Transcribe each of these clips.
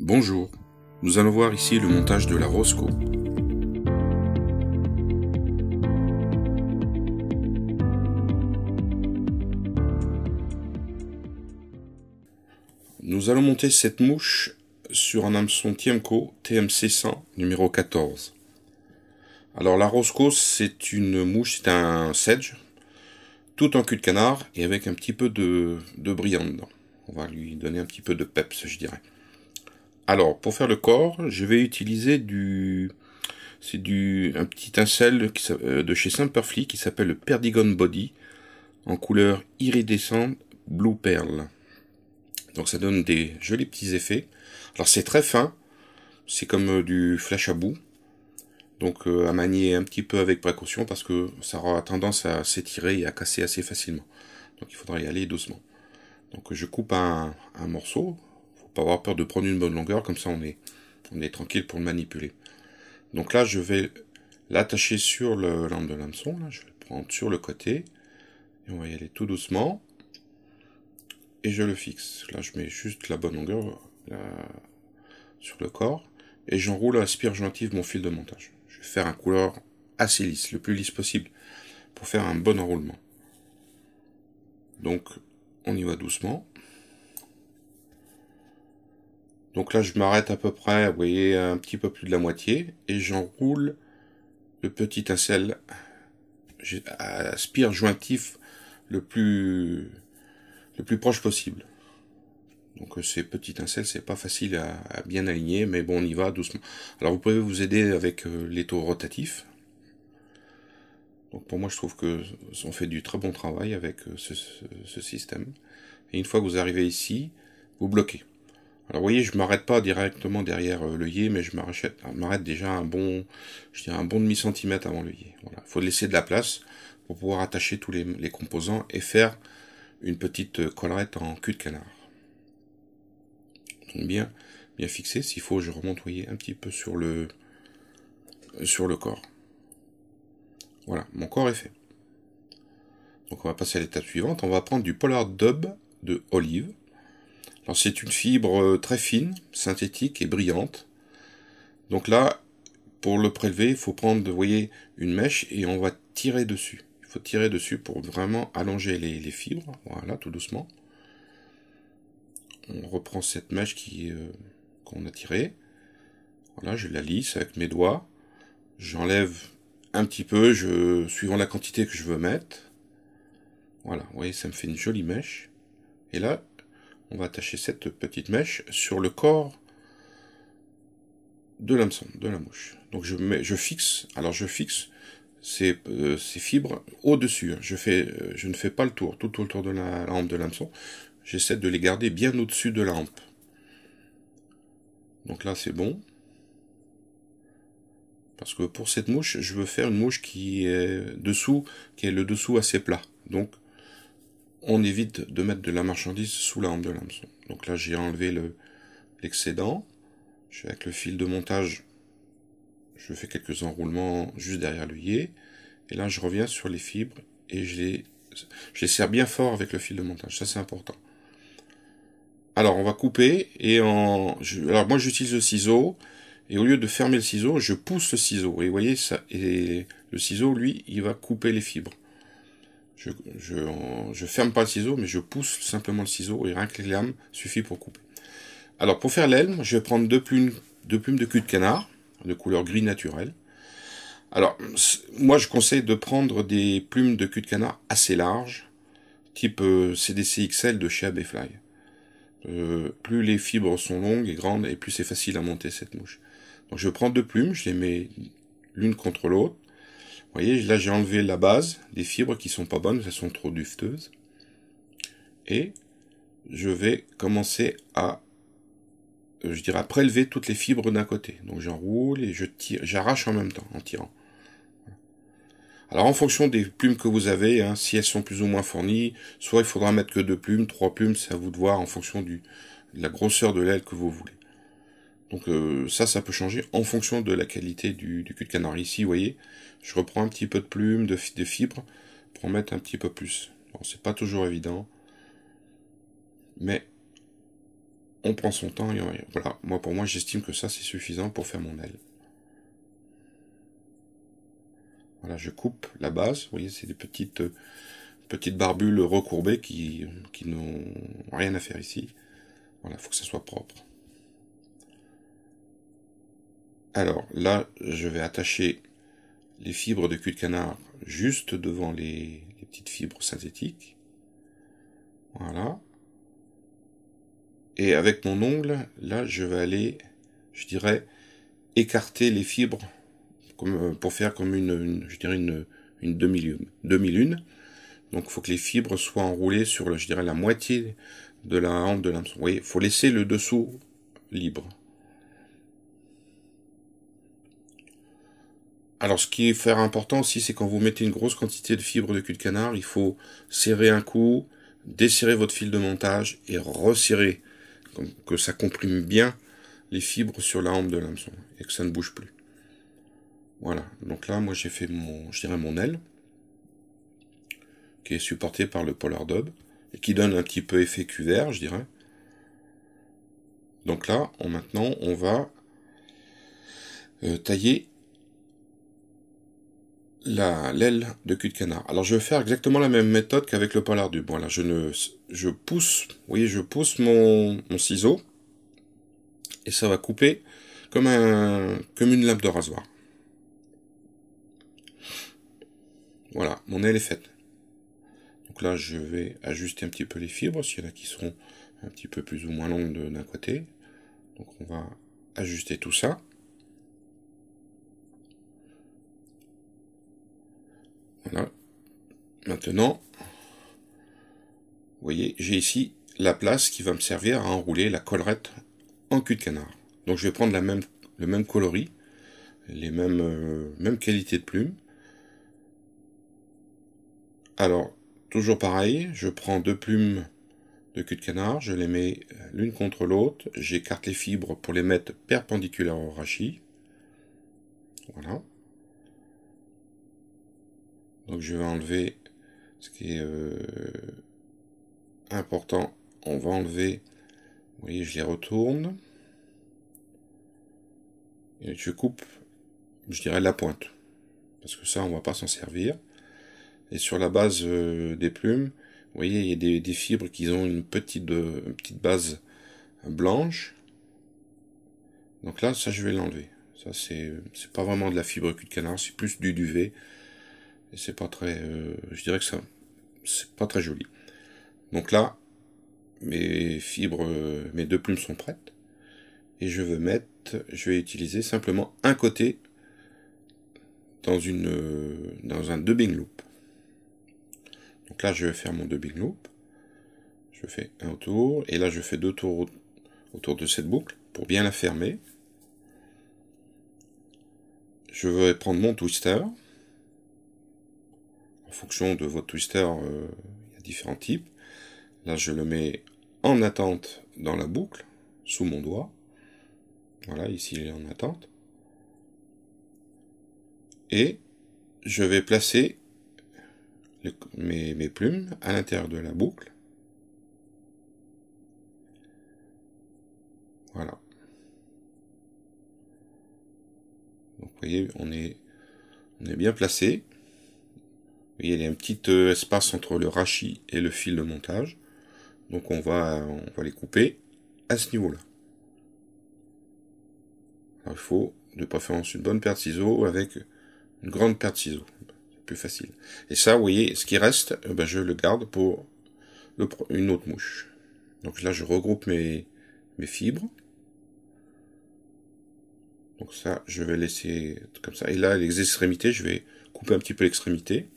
Bonjour, nous allons voir ici le montage de la Rosco. Nous allons monter cette mouche sur un hameçon Tiemco TMC 100 numéro 14. Alors la Rosco c'est une mouche, c'est un sedge, tout en cul de canard et avec un petit peu de, de brillant dedans. On va lui donner un petit peu de peps je dirais. Alors, pour faire le corps, je vais utiliser du... C'est du un petit tincelle euh, de chez Simperfly qui s'appelle le Perdigon Body en couleur iridescente Blue Pearl. Donc ça donne des jolis petits effets. Alors c'est très fin, c'est comme euh, du flash à bout. Donc euh, à manier un petit peu avec précaution parce que ça aura tendance à s'étirer et à casser assez facilement. Donc il faudra y aller doucement. Donc je coupe un morceau, pas avoir peur de prendre une bonne longueur, comme ça on est, on est tranquille pour le manipuler. Donc là, je vais l'attacher sur le de l'hameçon, je vais le prendre sur le côté, et on va y aller tout doucement, et je le fixe. Là, je mets juste la bonne longueur euh, sur le corps, et j'enroule à spire jointive mon fil de montage. Je vais faire un couleur assez lisse, le plus lisse possible, pour faire un bon enroulement. Donc, on y va doucement. Donc là, je m'arrête à peu près, vous voyez, un petit peu plus de la moitié, et j'enroule le petit incelle à euh, spire jointif le plus le plus proche possible. Donc euh, ces petits incelles, c'est pas facile à, bien aligner, mais bon, on y va doucement. Alors vous pouvez vous aider avec euh, les taux rotatifs. Donc pour moi, je trouve que on fait du très bon travail avec ce système. Et une fois que vous arrivez ici, vous bloquez. Alors vous voyez, je m'arrête pas directement derrière euh, le l'œillet, mais hein, je m'arrête déjà un bon, je un bon demi centimètre avant le l'œillet. Voilà, faut laisser de la place pour pouvoir attacher tous les, composants et faire une petite euh, collerette en cul de canard. bien, bien fixé. S'il faut, je remonte, un petit peu sur le, sur le corps. Voilà, mon corps est fait. Donc on va passer à l'étape suivante. On va prendre du Polar Dub de Olive. C'est une fibre euh, très fine, synthétique et brillante. Donc là, pour le prélever, il faut prendre, vous voyez, une mèche et on va tirer dessus. Il faut tirer dessus pour vraiment allonger les, fibres. Voilà, tout doucement. On reprend cette mèche euh, qu'on a tirée. Voilà, je la lisse avec mes doigts. J'enlève un petit peu, suivant la quantité que je veux mettre. Voilà, vous voyez, ça me fait une jolie mèche. Et là, on va attacher cette petite mèche sur le corps de l'hameçon, de la mouche. Donc je, mets, je fixe, alors je fixe ces, euh, fibres au-dessus. Hein. Je, fais, euh, je ne fais pas le tour, tout autour de la, lampe de l'hameçon. J'essaie de les garder bien au-dessus de la hampe. Donc là c'est bon. Parce que pour cette mouche, je veux faire une mouche qui est dessous, qui est le dessous assez plat. Donc on évite de mettre de la marchandise sous la de l'hameçon. Donc là, j'ai enlevé l'excédent. je avec le fil de montage, je fais quelques enroulements juste derrière l'œillet. Et là, je reviens sur les fibres et je les, serre bien fort avec le fil de montage. Ça, c'est important. Alors, on va couper et en, alors moi, j'utilise le ciseau. Et au lieu de fermer le ciseau, je pousse le ciseau. Et vous voyez, ça, et le ciseau, lui, il va couper les fibres. Je, je, ferme pas le ciseau, mais je pousse simplement le ciseau et rien que les lames suffit pour couper. Alors pour faire l'aile, je vais prendre deux plumes, plumes de cul de canard, de couleur gris naturel. Alors, moi je conseille de prendre des plumes de cul de canard assez larges, type euh, CDC XL de chez Abbeyfly. Euh, plus les fibres sont longues et grandes, et plus c'est facile à monter cette mouche. Donc je prends deux plumes, je les mets l'une contre l'autre, vous voyez, là j'ai enlevé la base, les fibres qui sont pas bonnes, elles sont trop dufteuses. Et je vais commencer à, euh, je dirais, prélever toutes les fibres d'un côté. Donc j'enroule et je tire, j'arrache en même temps en tirant. Alors en fonction des plumes que vous avez, hein, si elles sont plus ou moins fournies, soit il faudra mettre que deux plumes, trois plumes, c'est à vous de voir en fonction du, de la grosseur de l'aile que vous voulez. Donc euh, ça, ça peut changer en fonction de la qualité du, cul de canard. Ici, vous voyez, je reprends un petit peu de plume, de, de fibres, pour en mettre un petit peu plus. Bon, c'est pas toujours évident, mais on prend son temps et voilà. Moi, pour moi, j'estime que ça, c'est suffisant pour faire mon aile. Voilà, je coupe la base. Vous voyez, c'est des petites, petites barbules recourbées qui, qui n'ont rien à faire ici. Voilà, faut que ça soit propre. Alors là, je vais attacher les fibres de cul de canard juste devant les, petites fibres synthétiques. Voilà. Et avec mon ongle, là, je vais aller, je dirais, écarter les fibres euh, pour faire comme une, je dirais, une, demi-lune. Donc, il faut que les fibres soient enroulées sur, je dirais, la moitié de la hanche de l'hameçon. Vous voyez, il faut laisser le dessous libre. Alors, ce qui est faire important aussi, c'est quand vous mettez une grosse quantité de fibres de cul de canard, il faut serrer un coup, desserrer votre fil de montage et resserrer, que ça comprime bien les fibres sur la hampe de l'hameçon et que ça ne bouge plus. Voilà. Donc là, moi, j'ai fait mon, je dirais mon aile, qui est supportée par le Polar Dub et qui donne un petit peu effet cuvert, je dirais. Donc là, on, maintenant, on va euh, tailler la l'aile de cul de canard. Alors je vais faire exactement la même méthode qu'avec le polar du. là je ne je pousse, vous voyez, je pousse mon, mon ciseau et ça va couper comme un comme une lame de rasoir. Voilà, mon aile est faite. Donc là, je vais ajuster un petit peu les fibres, s'il y en a qui seront un petit peu plus ou moins longues d'un côté. Donc on va ajuster tout ça. Maintenant, vous voyez, j'ai ici la place qui va me servir à enrouler la collerette en cul de canard. Donc je vais prendre la même, le même coloris, les mêmes, euh, mêmes qualités de plumes. Alors, toujours pareil, je prends deux plumes de cul de canard, je les mets l'une contre l'autre, j'écarte les fibres pour les mettre perpendiculaires au rachis. Voilà. Donc je vais enlever ce qui est euh, important. On va enlever, vous voyez, je les retourne. Et je coupe, je dirais, la pointe. Parce que ça, on va pas s'en servir. Et sur la base euh, des plumes, vous voyez, il y a des, fibres qui ont une petite, euh, petite base blanche. Donc là, ça, je vais l'enlever. Ça, c'est pas vraiment de la fibre cul de canard, c'est plus du duvet c'est pas très. Euh, je dirais que ça. C'est pas très joli. Donc là, mes fibres, euh, mes deux plumes sont prêtes. Et je veux mettre. Je vais utiliser simplement un côté dans une euh, dans un dubbing loop. Donc là, je vais faire mon dubbing loop. Je fais un tour. Et là, je fais deux tours autour de cette boucle pour bien la fermer. Je vais prendre mon twister en fonction de votre twister, euh, il y a différents types. Là, je le mets en attente dans la boucle, sous mon doigt. Voilà, ici il est en attente. Et je vais placer mes, plumes à l'intérieur de la boucle. Voilà. Donc vous voyez, on est bien placé il y a un petit euh, espace entre le rachis et le fil de montage. Donc on va, on va les couper à ce niveau-là. il faut de préférence une bonne paire de ciseaux avec une grande paire de ciseaux. C'est plus facile. Et ça, vous voyez, ce qui reste, euh, ben je le garde pour une autre mouche. Donc là, je regroupe mes, mes fibres. Donc ça, je vais laisser comme ça. Et là, les extrémités, je vais couper un petit peu l'extrémité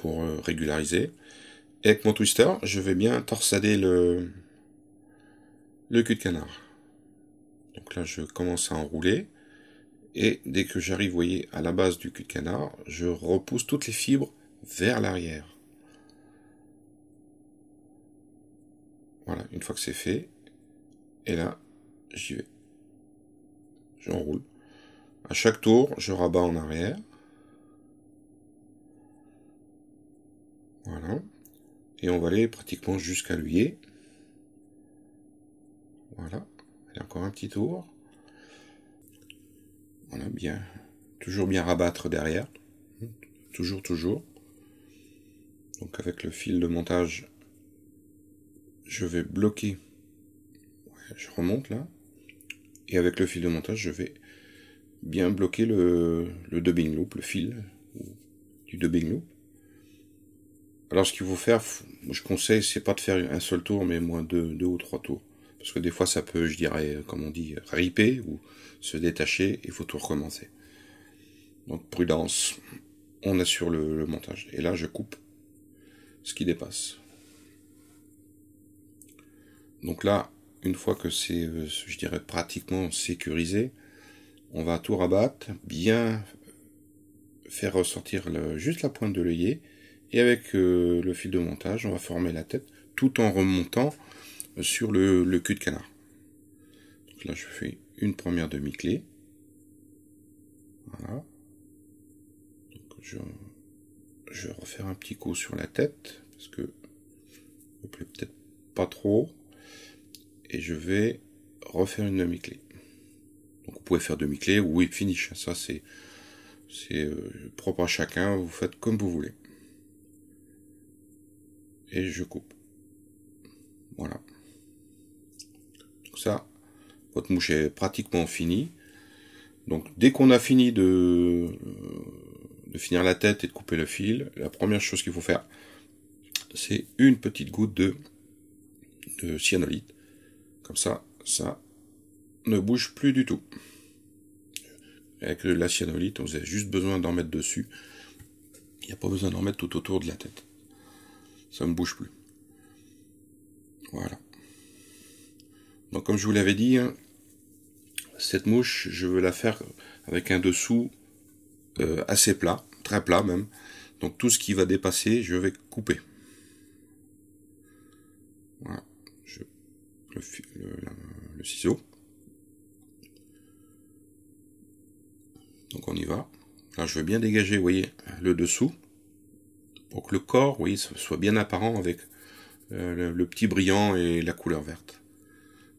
pour euh, régulariser. Et avec mon twister, je vais bien torsader le, le cul de canard. Donc là, je commence à enrouler. Et dès que j'arrive, voyez, à la base du cul de canard, je repousse toutes les fibres vers l'arrière. Voilà, une fois que c'est fait. Et là, j'y vais. J'enroule. À chaque tour, je rabats en arrière. Et on va aller pratiquement jusqu'à l'uillet. Voilà. encore un petit tour. On a bien. Toujours bien rabattre derrière. Toujours, toujours. Donc avec le fil de montage, je vais bloquer. je remonte là. Et avec le fil de montage, je vais bien bloquer le dubbing loop, le fil du dubbing loop. Alors ce qu'il faut faire, je conseille, c'est pas de faire un seul tour, mais moins deux, deux ou trois tours. Parce que des fois, ça peut, je dirais, euh, comme on dit, riper ou se détacher, il faut tout recommencer. Donc prudence, on assure le, montage. Et là, je coupe ce qui dépasse. Donc là, une fois que c'est, euh, je dirais, pratiquement sécurisé, on va tout rabattre, bien euh, faire ressortir juste la pointe de l'œillet, et avec euh, le fil de montage, on va former la tête tout en remontant euh, sur le, cul de canard. Donc là, je fais une première demi-clé. Voilà. Donc je, vais refaire un petit coup sur la tête parce que ne plaît peut-être pas trop. Et je vais refaire une demi-clé. Donc vous pouvez faire demi-clé ou whip finish. Ça c'est c'est euh, propre à chacun. Vous faites comme vous voulez et je coupe. Voilà. ça, votre mouche est pratiquement finie. Donc dès qu'on a fini euh, de, finir la tête et de couper le fil, la première chose qu'il faut faire, c'est une petite goutte de, de cyanolite. Comme ça, ça ne bouge plus du tout. Avec la cyanolite, on a juste besoin d'en mettre dessus. Il n'y a pas besoin d'en mettre tout autour de la tête ça ne bouge plus. Voilà. Donc comme je vous l'avais dit, hein, cette mouche, je veux la faire avec un dessous euh, assez plat, très plat même. Donc tout ce qui va dépasser, je vais couper. Voilà. Je, le, ciseau. Donc on y va. Là, je veux bien dégager, vous voyez, le dessous pour que le corps, oui, soit bien apparent avec euh, le, petit brillant et la couleur verte.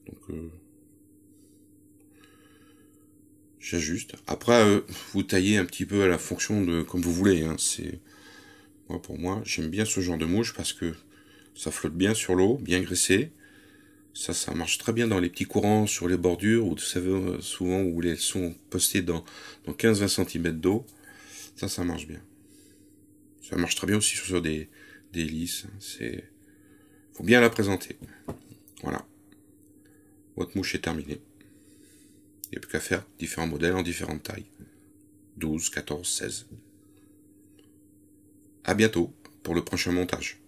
Donc, euh, j'ajuste. Après, euh, vous taillez un petit peu à la fonction de comme vous voulez. Hein, c'est moi pour moi, j'aime bien ce genre de mouche parce que ça flotte bien sur l'eau, bien graissé. Ça, ça marche très bien dans les petits courants, sur les bordures, ou vous savez souvent où elles sont postées dans, dans 15-20 cm d'eau. Ça, ça marche bien. Ça marche très bien aussi sur des, des lisses. C'est, faut bien la présenter. Voilà. Votre mouche est terminée. Il n'y a plus qu'à faire différents modèles en différentes tailles. 12, 14, 16. À bientôt pour le prochain montage.